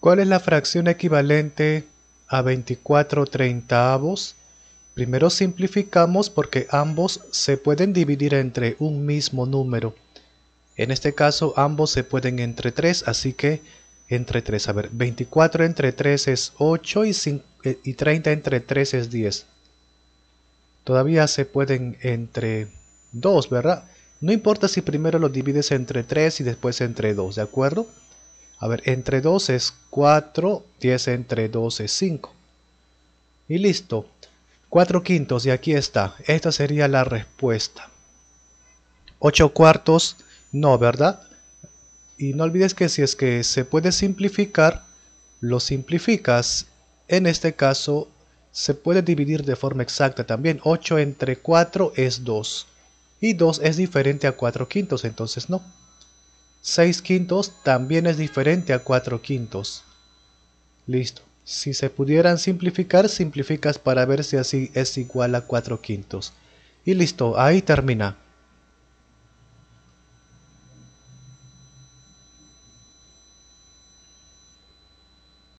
¿Cuál es la fracción equivalente a 24 treintaavos? Primero simplificamos porque ambos se pueden dividir entre un mismo número. En este caso ambos se pueden entre 3, así que entre 3. A ver, 24 entre 3 es 8 y, 30 eh, entre 3 es 10. Todavía se pueden entre 2, ¿verdad? No importa si primero lo divides entre 3 y después entre 2, ¿de acuerdo? A ver, entre 2 es 4, 10 entre 2 es 5. Y listo. 4 quintos, y aquí está. Esta sería la respuesta. 8 cuartos, no, ¿verdad? Y no olvides que si es que se puede simplificar, lo simplificas. En este caso, se puede dividir de forma exacta también. 8 entre 4 es 2. Y 2 es diferente a 4 quintos, entonces no. 6 quintos también es diferente a 4 quintos. Listo. Si se pudieran simplificar, simplificas para ver si así es igual a 4 quintos. Y listo, ahí termina.